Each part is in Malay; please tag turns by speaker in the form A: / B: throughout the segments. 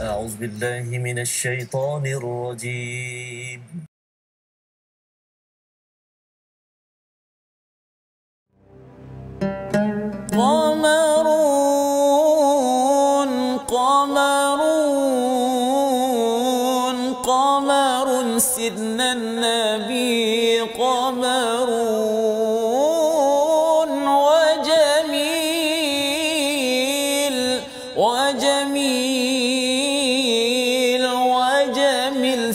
A: أعوذ بالله من الشيطان الرجيم قمر قمر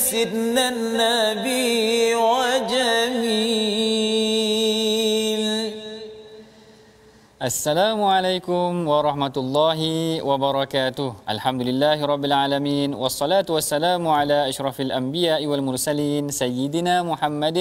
A: سيدنا النبي وجميل
B: السلام عليكم ورحمة الله وبركاته الحمد لله رب العالمين والصلاة والسلام على أشرف الأنبياء والمرسلين سيدنا محمد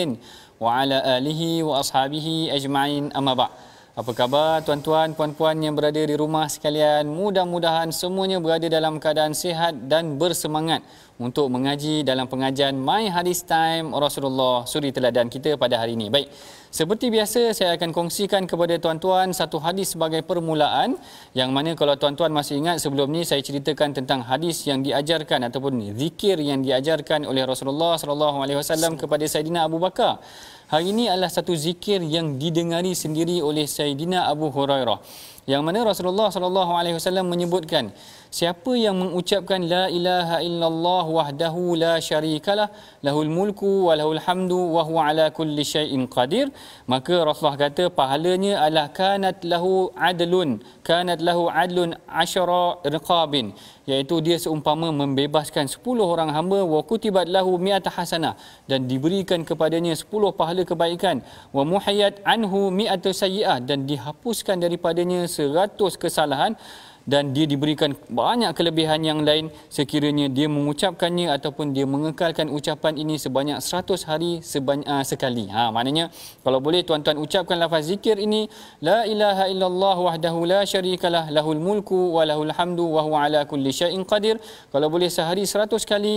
B: وعلى آله وأصحابه أجمعين أما بعد Apa khabar tuan-tuan, puan-puan yang berada di rumah sekalian? Mudah-mudahan semuanya berada dalam keadaan sihat dan bersemangat untuk mengaji dalam pengajian My Hadis Time Rasulullah Suri Teladan kita pada hari ini. Baik, seperti biasa saya akan kongsikan kepada tuan-tuan satu hadis sebagai permulaan yang mana kalau tuan-tuan masih ingat sebelum ni saya ceritakan tentang hadis yang diajarkan ataupun zikir yang diajarkan oleh Rasulullah sallallahu alaihi wasallam kepada Saidina Abu Bakar. Hari ini adalah satu zikir yang didengari sendiri oleh Saidina Abu Hurairah. Yang mana Rasulullah sallallahu alaihi wasallam menyebutkan Siapa yang mengucapkan la ilaha illallah wahdahu la syarikalah lahul mulku wa lahul hamdu wa huwa ala kulli syai'in qadir maka Rasulullah kata pahalanya adalah kanat lahu adlun kanat lahu adlun asyara riqabin iaitu dia seumpama membebaskan 10 orang hamba wa kutibat lahu mi'ata hasanah dan diberikan kepadanya 10 pahala kebaikan wa muhayyat anhu mi'ata sayyi'ah dan dihapuskan daripadanya 100 kesalahan dan dia diberikan banyak kelebihan yang lain sekiranya dia mengucapkannya ataupun dia mengekalkan ucapan ini sebanyak 100 hari sebanyak uh, sekali. Ha maknanya kalau boleh tuan-tuan ucapkan lafaz zikir ini la ilaha illallah wahdahu la syarikalah lahul mulku wa lahul hamdu wa huwa ala kulli syai'in qadir. Kalau boleh sehari 100 kali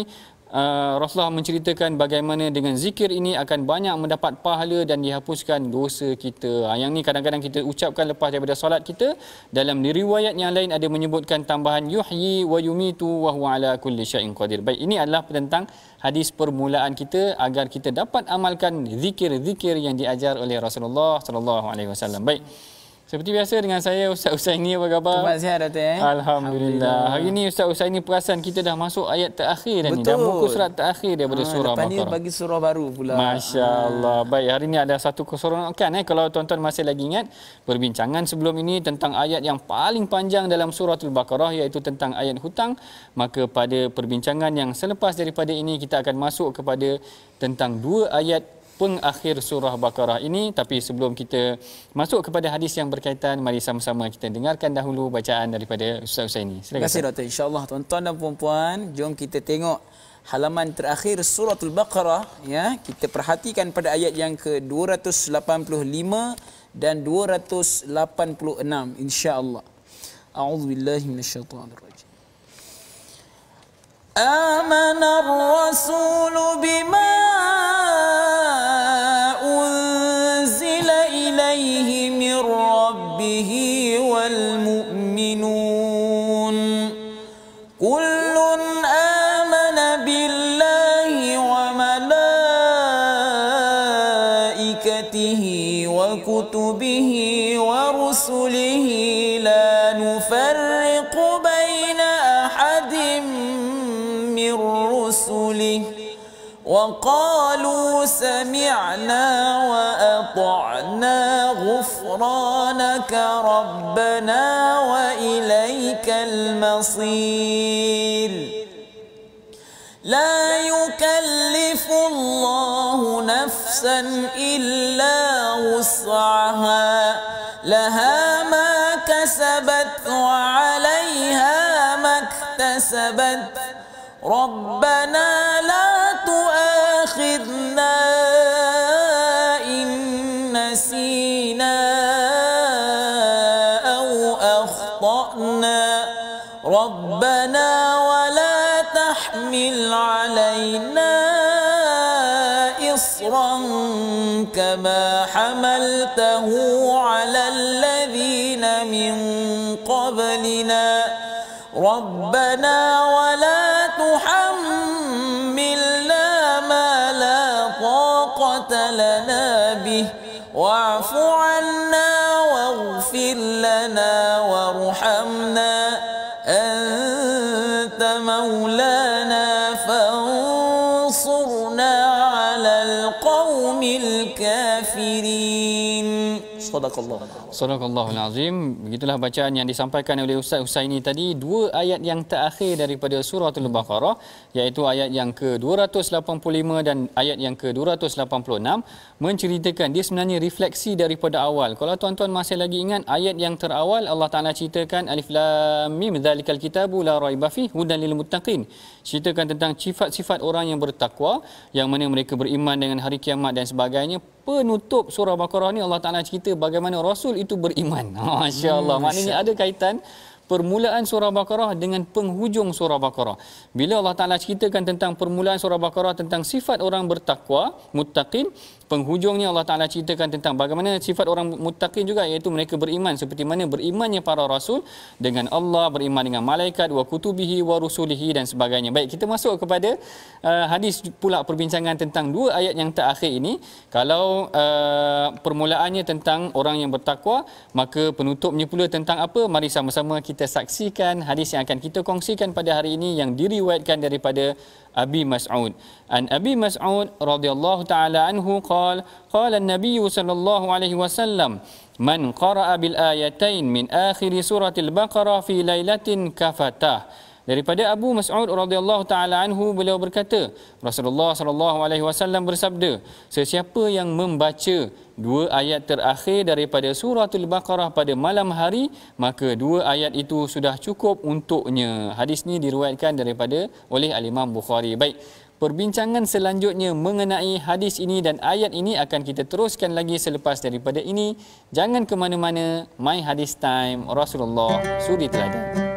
B: uh, Rasulullah menceritakan bagaimana dengan zikir ini akan banyak mendapat pahala dan dihapuskan dosa kita. Ha, yang ni kadang-kadang kita ucapkan lepas daripada solat kita. Dalam riwayat yang lain ada menyebutkan tambahan yuhyi wa yumitu wa huwa ala kulli syai'in qadir. Baik, ini adalah tentang hadis permulaan kita agar kita dapat amalkan zikir-zikir yang diajar oleh Rasulullah sallallahu alaihi wasallam. Baik. Seperti biasa dengan saya Ustaz Husaini apa khabar? Terima kasih Dato eh. Alhamdulillah. Alhamdulillah. Hari ini Ustaz Husaini perasan kita dah masuk ayat terakhir dah Betul. ni. Dah muka surat terakhir daripada ha, surah Maqarah. Lepas ni bagi surah
C: baru pula. Masya-Allah.
B: Ha. Baik, hari ini ada satu keseronokan okay, eh kalau tuan-tuan masih lagi ingat perbincangan sebelum ini tentang ayat yang paling panjang dalam surah Al-Baqarah iaitu tentang ayat hutang. Maka pada perbincangan yang selepas daripada ini kita akan masuk kepada tentang dua ayat pengakhir surah Baqarah ini. Tapi sebelum kita masuk kepada hadis yang berkaitan, mari sama-sama kita dengarkan dahulu bacaan daripada Ustaz Ustaz ini. Silakan. Terima kasih Doktor.
C: InsyaAllah tuan-tuan dan puan-puan, jom kita tengok halaman terakhir surah Al-Baqarah. Ya, kita perhatikan pada ayat yang ke-285 dan 286 insyaAllah. A'udzubillahi minasyaitanir rajim.
A: آمن الرسول بما ورسله لا نفرق بين أحد من رسله وقالوا سمعنا وأطعنا غفرانك ربنا وإليك المصير لا يكلف الله نفسا إلا وسعها لها ما كسبت وعليها ما اكتسبت ربنا لا تؤاخذنا إن نسينا أو أخطأنا ربنا ولا تحمل علينا كما حملته على الذين من قبلنا ربنا ولا القوم الكافرين
C: Sadaqallah.
B: Sadaqallah al-azim. Begitulah bacaan yang disampaikan oleh Ustaz Husaini tadi. Dua ayat yang terakhir daripada surah Al-Baqarah. Iaitu ayat yang ke-285 dan ayat yang ke-286. Menceritakan dia sebenarnya refleksi daripada awal. Kalau tuan-tuan masih lagi ingat ayat yang terawal. Allah Ta'ala ceritakan. Alif lam mim dhalikal kitabu la raibafi hudan lil muttaqin ceritakan tentang sifat-sifat orang yang bertakwa yang mana mereka beriman dengan hari kiamat dan sebagainya penutup surah Al-Baqarah ni Allah Ta'ala cerita bagaimana Rasul itu beriman Masya Allah hmm, maknanya ada kaitan permulaan surah Baqarah dengan penghujung surah Baqarah. Bila Allah Ta'ala ceritakan tentang permulaan surah Baqarah tentang sifat orang bertakwa, mutaqin, penghujungnya Allah Ta'ala ceritakan tentang bagaimana sifat orang mutakin juga iaitu mereka beriman seperti mana berimannya para rasul dengan Allah beriman dengan malaikat wa kutubihi wa rusulihi dan sebagainya baik kita masuk kepada uh, hadis pula perbincangan tentang dua ayat yang terakhir ini kalau uh, permulaannya tentang orang yang bertakwa maka penutupnya pula tentang apa mari sama-sama kita saksikan hadis yang akan kita kongsikan pada hari ini yang diriwayatkan daripada أبي مسعود عن أبي مسعود رضي الله تعالى عنه قال قال النبي صلى الله عليه وسلم من قرأ بالآيتين من آخر سورة البقرة في ليلة كفته Daripada Abu Mas'ud radhiyallahu taala anhu beliau berkata, Rasulullah sallallahu alaihi wasallam bersabda, sesiapa yang membaca dua ayat terakhir daripada surah al baqarah pada malam hari maka dua ayat itu sudah cukup untuknya hadis ini diriwayatkan daripada oleh al-imam bukhari baik perbincangan selanjutnya mengenai hadis ini dan ayat ini akan kita teruskan lagi selepas daripada ini jangan ke mana-mana my hadis time rasulullah suri teladan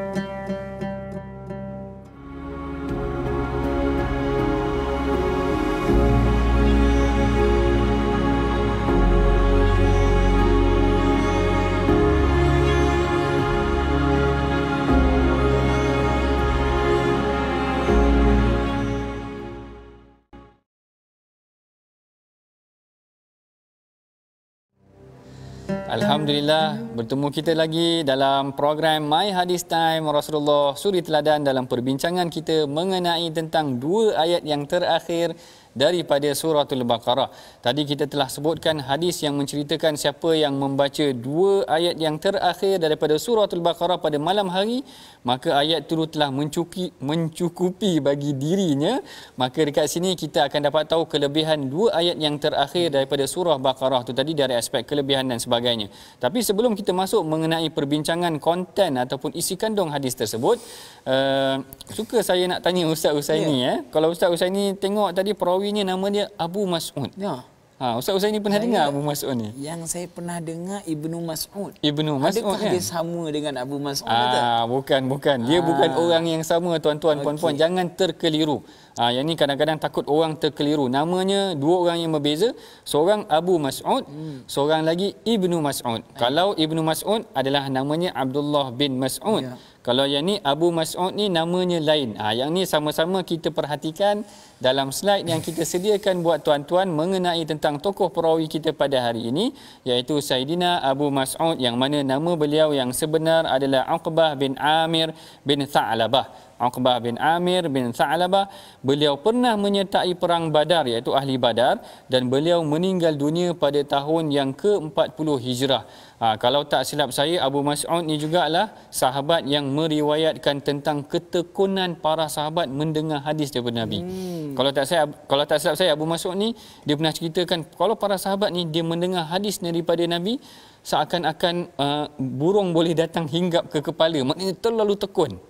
A: Alhamdulillah
B: bertemu kita lagi dalam program My Hadis Time Rasulullah Suri Teladan dalam perbincangan kita mengenai tentang dua ayat yang terakhir daripada suratul baqarah tadi kita telah sebutkan hadis yang menceritakan siapa yang membaca dua ayat yang terakhir daripada suratul baqarah pada malam hari maka ayat itu telah mencukupi mencukupi bagi dirinya maka dekat sini kita akan dapat tahu kelebihan dua ayat yang terakhir daripada surah baqarah itu tadi dari aspek kelebihan dan sebagainya tapi sebelum kita masuk mengenai perbincangan konten ataupun isi kandung hadis tersebut uh, suka saya nak tanya ustaz Husaini yeah. eh kalau ustaz Husaini tengok tadi program perawinya nama dia Abu Mas'ud. Ya. Ha, Ustaz Ustaz ini pernah saya, dengar Abu Mas'ud ni?
C: Yang saya pernah dengar Ibnu Mas'ud.
B: Ibnu Mas'ud Adakah kan? dia
C: sama dengan Abu Mas'ud Ah,
B: Bukan, bukan. Dia ha. bukan orang yang sama tuan-tuan, okay. puan-puan. Jangan terkeliru. Ha, yang ini kadang-kadang takut orang terkeliru. Namanya dua orang yang berbeza. Seorang Abu Mas'ud, hmm. seorang lagi Ibnu Mas'ud. Hmm. Kalau Ibnu Mas'ud adalah namanya Abdullah bin Mas'ud. Yeah. Kalau yang ni Abu Mas'ud ni namanya lain. Ha, yang ni sama-sama kita perhatikan dalam slide yang kita sediakan buat tuan-tuan mengenai tentang tokoh perawi kita pada hari ini iaitu Saidina Abu Mas'ud yang mana nama beliau yang sebenar adalah Uqbah bin Amir bin Tha'labah. Uqbah bin Amir bin Sa'labah beliau pernah menyertai perang Badar iaitu ahli Badar dan beliau meninggal dunia pada tahun yang ke-40 Hijrah. Ha, kalau tak silap saya Abu Mas'ud ni jugalah sahabat yang meriwayatkan tentang ketekunan para sahabat mendengar hadis daripada Nabi. Hmm. Kalau tak saya kalau tak silap saya Abu Mas'ud ni dia pernah ceritakan kalau para sahabat ni dia mendengar hadis daripada Nabi seakan-akan uh, burung boleh datang hinggap ke kepala maknanya terlalu tekun.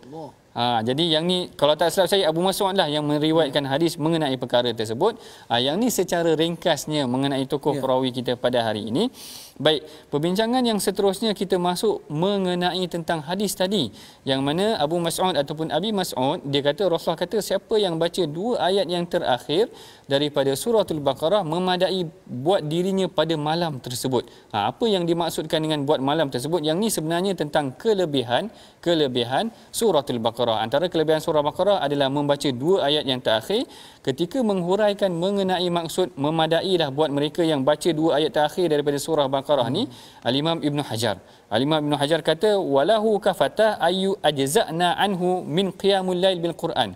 B: Ha, jadi yang ni kalau tak salah saya Abu Mas'ud lah yang meriwayatkan hmm. hadis mengenai perkara tersebut. Ha, yang ni secara ringkasnya mengenai tokoh ya. perawi kita pada hari ini. Baik, perbincangan yang seterusnya kita masuk mengenai tentang hadis tadi yang mana Abu Mas'ud ataupun Abi Mas'ud dia kata Rasulullah kata siapa yang baca dua ayat yang terakhir daripada surah al baqarah memadai buat dirinya pada malam tersebut ha, apa yang dimaksudkan dengan buat malam tersebut yang ni sebenarnya tentang kelebihan kelebihan surah al baqarah antara kelebihan surah al baqarah adalah membaca dua ayat yang terakhir ketika menghuraikan mengenai maksud memadai lah buat mereka yang baca dua ayat terakhir daripada surah al baqarah ni al imam ibnu hajar al imam hajar kata walahu kafata ayu ajza'na anhu min qiyamul lail bil quran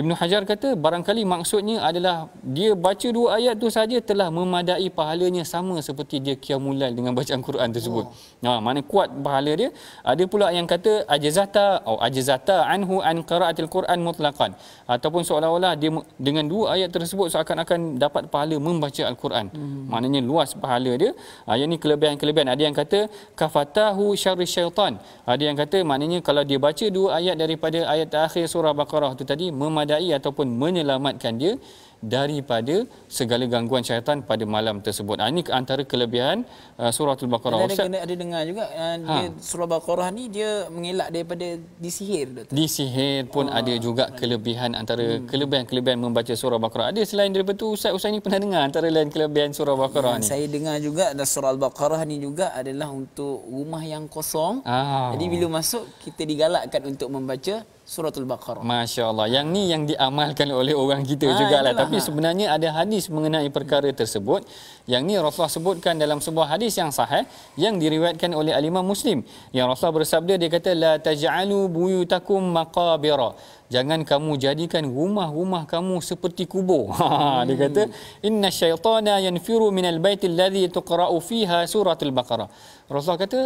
B: Ibnu Hajar kata barangkali maksudnya adalah dia baca dua ayat tu saja telah memadai pahalanya sama seperti dia kiamulal dengan bacaan Quran tersebut. Wow. Oh. Nah, ha, mana kuat pahala dia? Ada pula yang kata ajzata au oh, ajzata anhu an qira'atil Quran mutlaqan ataupun seolah-olah dia dengan dua ayat tersebut seakan-akan dapat pahala membaca al-Quran. Hmm. Maknanya luas pahala dia. Ah yang ni kelebihan-kelebihan. Ada yang kata kafatahu syarri syaitan. Ada yang kata maknanya kalau dia baca dua ayat daripada ayat terakhir surah Baqarah tu tadi memadai memadai ataupun menyelamatkan dia daripada segala gangguan syaitan pada malam tersebut. Ha, ini antara kelebihan uh, surah Al-Baqarah. Ada, ada,
C: ada dengar juga uh, ha. dia, surah Al-Baqarah ni dia mengelak daripada disihir. Doktor.
B: Disihir pun oh, ada juga kelebihan antara hmm. kelebihan-kelebihan membaca surah Al-Baqarah. Ada selain daripada itu Ustaz Ustaz ni pernah
C: dengar antara lain kelebihan surah Al-Baqarah ya, ni. Saya dengar juga dan surah Al-Baqarah ni juga adalah untuk rumah yang kosong. Oh. Jadi bila masuk kita digalakkan untuk membaca suratul baqarah
B: masya Allah yang ni yang diamalkan oleh orang kita ha, jugalah inilah. tapi sebenarnya ada hadis mengenai perkara tersebut yang ini Rasulullah sebutkan dalam sebuah hadis yang sahih yang diriwayatkan oleh alimah Muslim. Yang Rasulullah bersabda dia kata la taj'alu buyutakum maqabira. Jangan kamu jadikan rumah-rumah kamu seperti kubur. Ha, dia hmm. kata inna syaitana yanfiru minal baiti alladhi tuqra'u fiha suratul baqarah. Rasulullah kata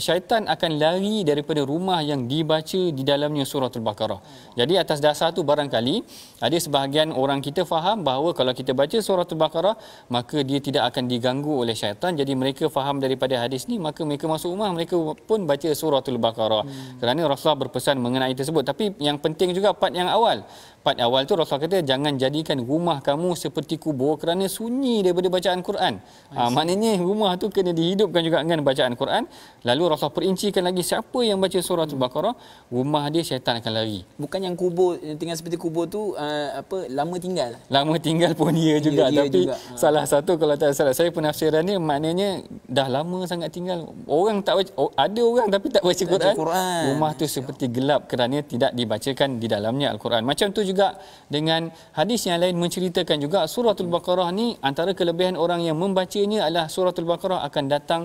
B: syaitan akan lari daripada rumah yang dibaca di dalamnya surah Al-Baqarah. Jadi atas dasar itu barangkali ada sebahagian orang kita faham bahawa kalau kita baca surah Al-Baqarah maka dia tidak akan diganggu oleh syaitan jadi mereka faham daripada hadis ni maka mereka masuk rumah mereka pun baca surah suratul baqarah hmm. kerana rasulullah berpesan mengenai tersebut tapi yang penting juga part yang awal part awal tu Rasul kata jangan jadikan rumah kamu seperti kubur kerana sunyi daripada bacaan Quran. Ha, maknanya rumah tu kena dihidupkan juga dengan bacaan Quran. Lalu Rasul perincikan lagi siapa yang baca surah hmm. Al-Baqarah, rumah dia syaitan akan lari.
C: Bukan yang kubur tinggal seperti kubur tu uh, apa lama tinggal.
B: Lama tinggal pun dia juga ya, tapi juga. Ah. salah satu kalau tak salah saya penafsiran dia maknanya dah lama sangat tinggal. Orang tak baca, ada orang tapi tak baca, Quran. Rumah tu seperti gelap kerana tidak dibacakan di dalamnya Al-Quran. Macam tu juga dengan hadis yang lain menceritakan juga suratul baqarah ni antara kelebihan orang yang membacanya adalah suratul baqarah akan datang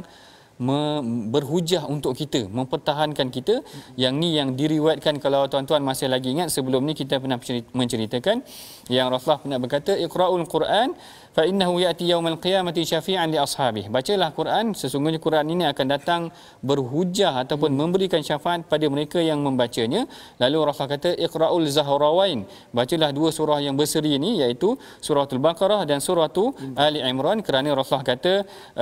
B: berhujah untuk kita mempertahankan kita yang ni yang diriwayatkan kalau tuan-tuan masih lagi ingat sebelum ni kita pernah menceritakan yang Rasulullah pernah berkata iqra'ul quran fa innahu ya'ti yawmal qiyamati syafi'an li ashabihi bacalah quran sesungguhnya quran ini akan datang berhujah ataupun hmm. memberikan syafaat pada mereka yang membacanya lalu Rasulullah kata iqra'ul zahrawain bacalah dua surah yang berseri ini iaitu al baqarah dan surah hmm. ali imran kerana Rasulullah kata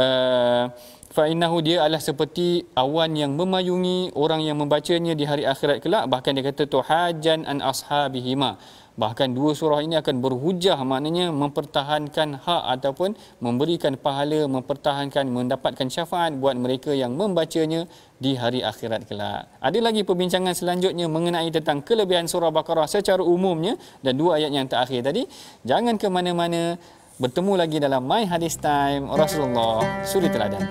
B: uh, fa'innahu dia adalah seperti awan yang memayungi orang yang membacanya di hari akhirat kelak bahkan dia kata tuhajan an ashabihima bahkan dua surah ini akan berhujah maknanya mempertahankan hak ataupun memberikan pahala mempertahankan mendapatkan syafaat buat mereka yang membacanya di hari akhirat kelak. Ada lagi perbincangan selanjutnya mengenai tentang kelebihan surah Baqarah secara umumnya dan dua ayat yang terakhir tadi jangan ke mana-mana bertemu lagi dalam My Hadis Time Rasulullah Suri Teladan.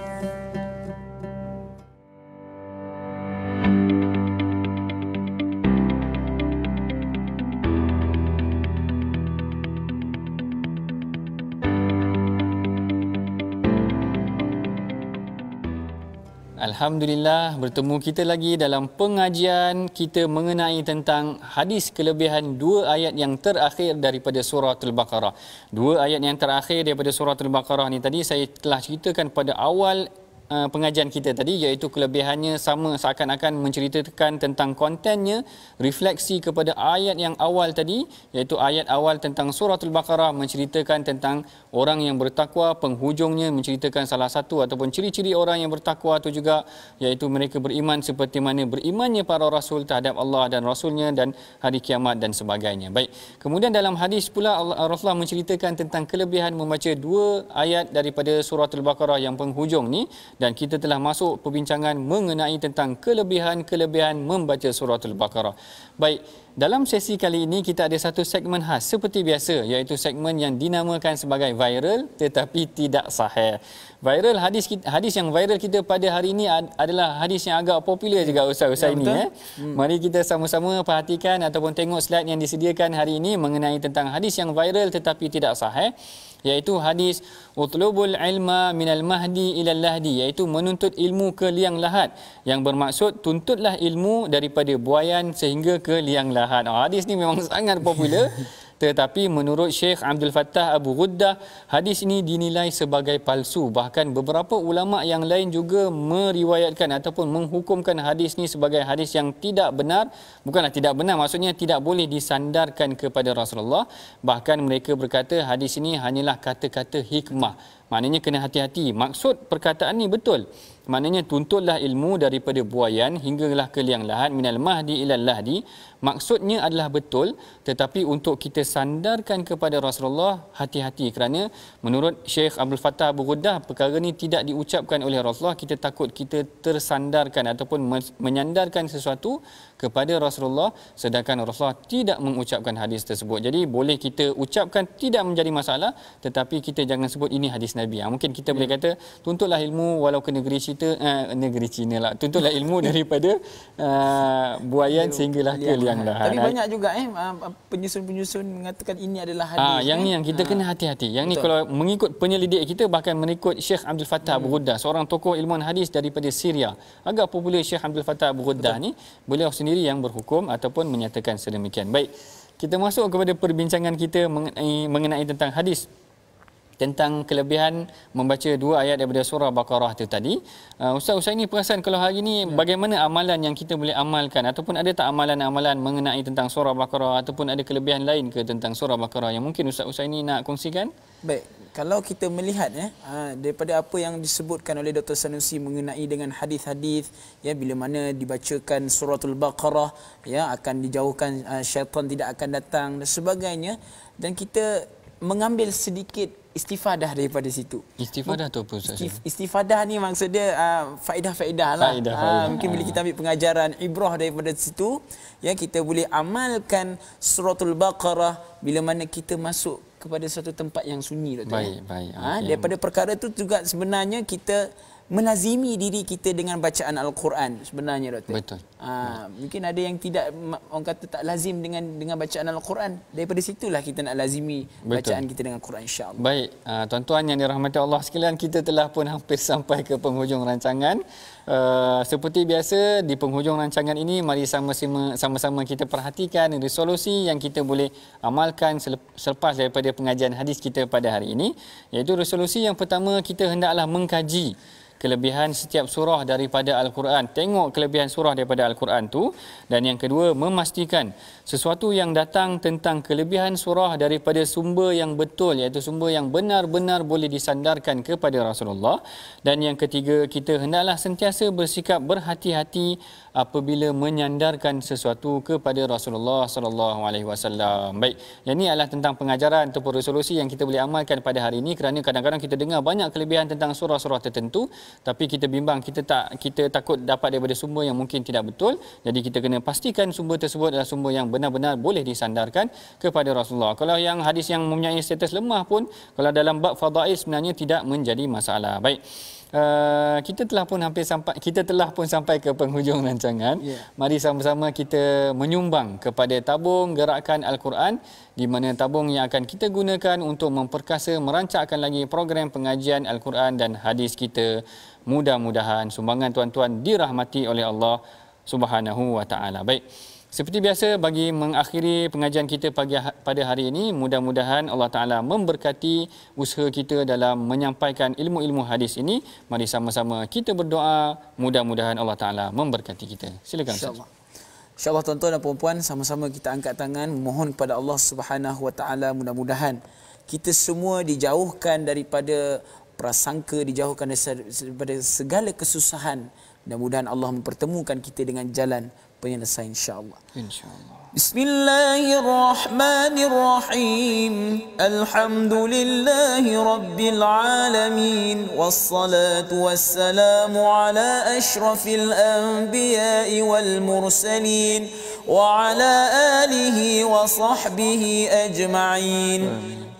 B: Alhamdulillah bertemu kita lagi dalam pengajian kita mengenai tentang hadis kelebihan dua ayat yang terakhir daripada surah Al-Baqarah. Dua ayat yang terakhir daripada surah Al-Baqarah ni tadi saya telah ceritakan pada awal Uh, pengajian kita tadi iaitu kelebihannya sama seakan-akan menceritakan tentang kontennya refleksi kepada ayat yang awal tadi iaitu ayat awal tentang suratul baqarah menceritakan tentang orang yang bertakwa penghujungnya menceritakan salah satu ataupun ciri-ciri orang yang bertakwa itu juga iaitu mereka beriman seperti mana berimannya para rasul terhadap Allah dan rasulnya dan hari kiamat dan sebagainya baik kemudian dalam hadis pula Allah Rasulullah menceritakan tentang kelebihan membaca dua ayat daripada suratul baqarah yang penghujung ni dan kita telah masuk perbincangan mengenai tentang kelebihan-kelebihan membaca al baqarah. Baik, dalam sesi kali ini kita ada satu segmen khas seperti biasa iaitu segmen yang dinamakan sebagai viral tetapi tidak sahih. Viral hadis kita, hadis yang viral kita pada hari ini adalah hadis yang agak popular juga usai-usai ya, ini eh. Hmm. Mari kita sama-sama perhatikan ataupun tengok slide yang disediakan hari ini mengenai tentang hadis yang viral tetapi tidak sahih yaitu hadis utlubul ilma minal mahdi ilal lahdi yaitu menuntut ilmu ke liang lahat yang bermaksud tuntutlah ilmu daripada buayan sehingga ke liang lahat. Oh, hadis ni memang sangat popular. Tetapi menurut Syekh Abdul Fattah Abu Ghuddah, hadis ini dinilai sebagai palsu. Bahkan beberapa ulama yang lain juga meriwayatkan ataupun menghukumkan hadis ini sebagai hadis yang tidak benar. Bukanlah tidak benar, maksudnya tidak boleh disandarkan kepada Rasulullah. Bahkan mereka berkata hadis ini hanyalah kata-kata hikmah. Maknanya kena hati-hati. Maksud perkataan ni betul. Maknanya tuntutlah ilmu daripada buayan hinggalah ke liang lahat minal mahdi ilal lahdi. Maksudnya adalah betul tetapi untuk kita sandarkan kepada Rasulullah hati-hati kerana menurut Syekh Abdul Fattah Abu Ghuddah perkara ni tidak diucapkan oleh Rasulullah kita takut kita tersandarkan ataupun menyandarkan sesuatu kepada Rasulullah sedangkan Rasulullah tidak mengucapkan hadis tersebut. Jadi boleh kita ucapkan tidak menjadi masalah tetapi kita jangan sebut ini hadis Nabi. Ha, mungkin kita ya. boleh kata tuntutlah ilmu walau ke negeri Cina eh, negeri Cina lah. Tuntutlah ilmu daripada uh, buayan ya, sehinggalah ke liang dah. Tapi lahan. Ha, banyak
C: juga eh ah, ah, penyusun-penyusun mengatakan ini adalah ha, hadis. Ha, yang ni eh. yang kita ha.
B: kena hati-hati. Yang Betul. ni kalau mengikut penyelidik kita bahkan mengikut Syekh Abdul Fattah hmm. Bughuddah seorang tokoh ilmu hadis daripada Syria. Agak popular Syekh Abdul Fattah Bughuddah ni. Beliau sendiri sendiri yang berhukum ataupun menyatakan sedemikian. Baik, kita masuk kepada perbincangan kita mengenai, mengenai tentang hadis tentang kelebihan membaca dua ayat daripada surah Baqarah itu tadi. Uh, ah, Ustaz, Ustaz ini perasan kalau hari ini ya. bagaimana amalan yang kita boleh amalkan ataupun ada tak amalan-amalan mengenai tentang surah Baqarah ataupun ada kelebihan lain ke tentang surah Baqarah yang mungkin Ustaz Ustaz ini nak kongsikan?
C: Baik, kalau kita melihat ya daripada apa yang disebutkan oleh Dr. Sanusi mengenai dengan hadis-hadis ya bila mana dibacakan suratul baqarah ya akan dijauhkan ha, syaitan tidak akan datang dan sebagainya dan kita mengambil sedikit istifadah daripada situ. Istifadah tu apa Ustaz? Istifadah ni maksud dia ha, faedah-faedah lah. Faidah faidah. Ha, mungkin bila kita ambil pengajaran ibrah daripada situ, ya kita boleh amalkan suratul baqarah bila mana kita masuk kepada suatu tempat yang sunyi tu. Baik, eh? baik. Ha, okay. daripada perkara itu juga sebenarnya kita melazimi diri kita dengan bacaan al-Quran sebenarnya doktor. Betul. Ha, mungkin ada yang tidak orang kata tak lazim dengan dengan bacaan al-Quran. Daripada situlah kita nak lazimi Betul. bacaan kita dengan Quran insya-Allah.
B: Baik, ha, tuan-tuan yang dirahmati Allah sekalian, kita telah pun hampir sampai ke penghujung rancangan. Uh, seperti biasa di penghujung rancangan ini mari sama-sama sama-sama kita perhatikan resolusi yang kita boleh amalkan selepas daripada pengajian hadis kita pada hari ini iaitu resolusi yang pertama kita hendaklah mengkaji kelebihan setiap surah daripada Al-Quran. Tengok kelebihan surah daripada Al-Quran tu dan yang kedua memastikan sesuatu yang datang tentang kelebihan surah daripada sumber yang betul iaitu sumber yang benar-benar boleh disandarkan kepada Rasulullah dan yang ketiga kita hendaklah sentiasa bersikap berhati-hati apabila menyandarkan sesuatu kepada Rasulullah sallallahu alaihi wasallam. Baik, yang ini adalah tentang pengajaran ataupun resolusi yang kita boleh amalkan pada hari ini kerana kadang-kadang kita dengar banyak kelebihan tentang surah-surah tertentu tapi kita bimbang kita tak kita takut dapat daripada sumber yang mungkin tidak betul jadi kita kena pastikan sumber tersebut adalah sumber yang benar-benar boleh disandarkan kepada Rasulullah kalau yang hadis yang mempunyai status lemah pun kalau dalam bab fadhail sebenarnya tidak menjadi masalah baik uh, kita telah pun hampir sampai kita telah pun sampai ke penghujung rancangan. Yeah. Mari sama-sama kita menyumbang kepada tabung gerakan Al-Quran di mana tabung yang akan kita gunakan untuk memperkasa merancakkan lagi program pengajian Al-Quran dan hadis kita. Mudah-mudahan sumbangan tuan-tuan dirahmati oleh Allah Subhanahu wa taala. Baik. Seperti biasa bagi mengakhiri pengajian kita pagi ha- pada hari ini, mudah-mudahan Allah Taala memberkati usaha kita dalam menyampaikan ilmu-ilmu hadis ini. Mari sama-sama kita berdoa, mudah-mudahan Allah Taala memberkati kita. Silakan. Insya-Allah.
C: Insya-Allah tuan-tuan dan puan-puan, sama-sama kita angkat tangan mohon kepada Allah Subhanahu Wa Taala mudah-mudahan kita semua dijauhkan daripada prasangka, dijauhkan daripada segala kesusahan. Mudah-mudahan Allah mempertemukan kita dengan jalan penyelesaian insyaallah insyaallah بسم
A: الله الرحمن الرحيم الحمد لله رب العالمين والصلاة والسلام على أشرف الأنبياء والمرسلين وعلى آله وصحبه أجمعين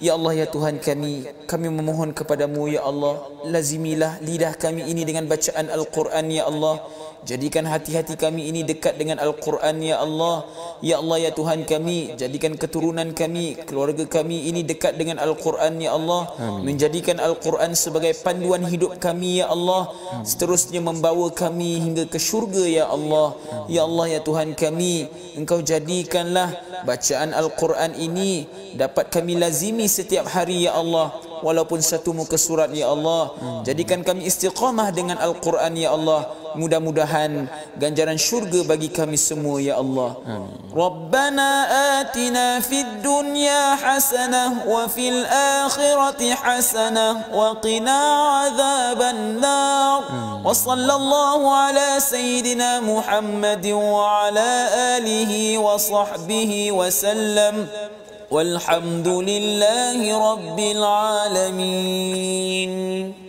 A: يا الله يا تuhan kami kami
C: memohon kepadamu ya Allah lazimilah lidah kami ini dengan bacaan Al Quran ya Allah Jadikan hati-hati kami ini dekat dengan Al-Quran, Ya Allah. Ya Allah, Ya Tuhan kami. Jadikan keturunan kami, keluarga kami ini dekat dengan Al-Quran, Ya Allah. Menjadikan Al-Quran sebagai panduan hidup kami, Ya Allah. Amin. Seterusnya membawa kami hingga ke syurga, Ya Allah. Ya Allah, Ya Tuhan kami. Engkau jadikanlah bacaan Al-Quran ini dapat kami lazimi setiap hari, Ya Allah. Walaupun satu muka surat, Ya Allah. Jadikan kami istiqamah dengan Al-Quran, Ya Allah mudah-mudahan ganjaran syurga bagi kami semua ya Allah.
A: Rabbana atina fid dunya hasanah wa fil akhirati hasanah wa qina adzaban nar. Wa sallallahu ala sayyidina Muhammad wa ala alihi wa sahbihi wa sallam. والحمد لله رب